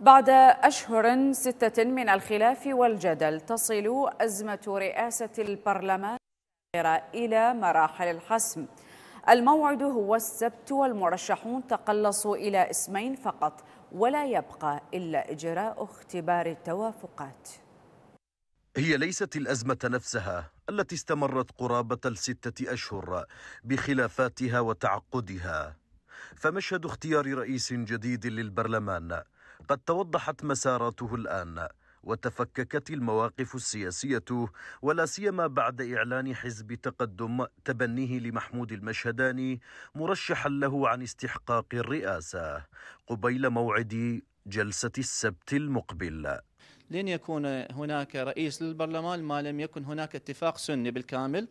بعد أشهر ستة من الخلاف والجدل تصل أزمة رئاسة البرلمان إلى مراحل الحسم الموعد هو السبت والمرشحون تقلصوا إلى اسمين فقط ولا يبقى إلا إجراء اختبار التوافقات هي ليست الأزمة نفسها التي استمرت قرابة الستة أشهر بخلافاتها وتعقدها فمشهد اختيار رئيس جديد للبرلمان قد توضحت مساراته الآن وتفككت المواقف السياسية ولا سيما بعد إعلان حزب تقدم تبنيه لمحمود المشهداني مرشحا له عن استحقاق الرئاسة قبيل موعد جلسة السبت المقبل لن يكون هناك رئيس للبرلمان ما لم يكن هناك اتفاق سني بالكامل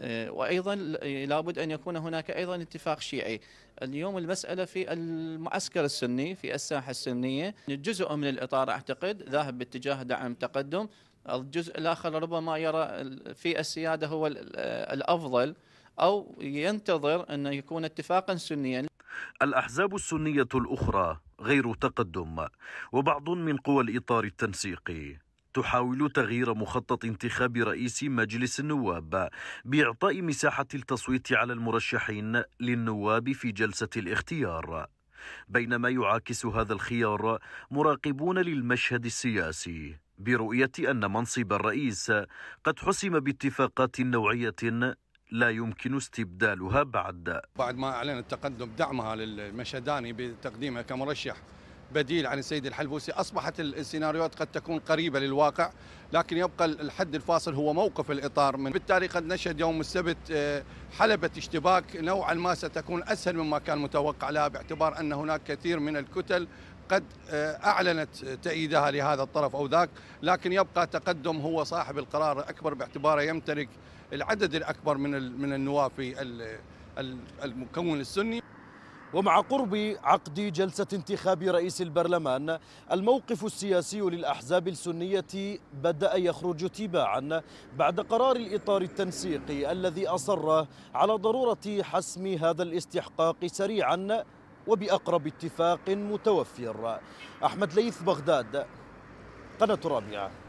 آه، وايضا آه، لابد ان يكون هناك ايضا اتفاق شيعي اليوم المساله في المعسكر السني في الساحه السنيه جزء من الاطار اعتقد ذاهب باتجاه دعم تقدم الجزء الاخر ربما يرى في السياده هو آه، الافضل او ينتظر ان يكون اتفاقا سنيا الاحزاب السنيه الاخرى غير تقدم وبعض من قوى الاطار التنسيقي تحاول تغيير مخطط انتخاب رئيس مجلس النواب بإعطاء مساحة التصويت على المرشحين للنواب في جلسة الاختيار بينما يعاكس هذا الخيار مراقبون للمشهد السياسي برؤية أن منصب الرئيس قد حسم باتفاقات نوعية لا يمكن استبدالها بعد بعد ما اعلن التقدم دعمها للمشهداني بتقديمها كمرشح بديل عن السيد الحلبوسي أصبحت السيناريوهات قد تكون قريبة للواقع لكن يبقى الحد الفاصل هو موقف الإطار من بالتالي قد نشهد يوم السبت آه، حلبة اشتباك نوعا ما ستكون أسهل مما كان متوقع لها باعتبار أن هناك كثير من الكتل قد آه، أعلنت تأييدها لهذا الطرف أو ذاك لكن يبقى تقدم هو صاحب القرار الأكبر باعتباره يمتلك العدد الأكبر من من النواب في المكون السني ومع قرب عقد جلسة انتخاب رئيس البرلمان الموقف السياسي للأحزاب السنية بدأ يخرج تباعا بعد قرار الإطار التنسيقي الذي أصر على ضرورة حسم هذا الاستحقاق سريعا وبأقرب اتفاق متوفر أحمد ليث بغداد قناة رابعة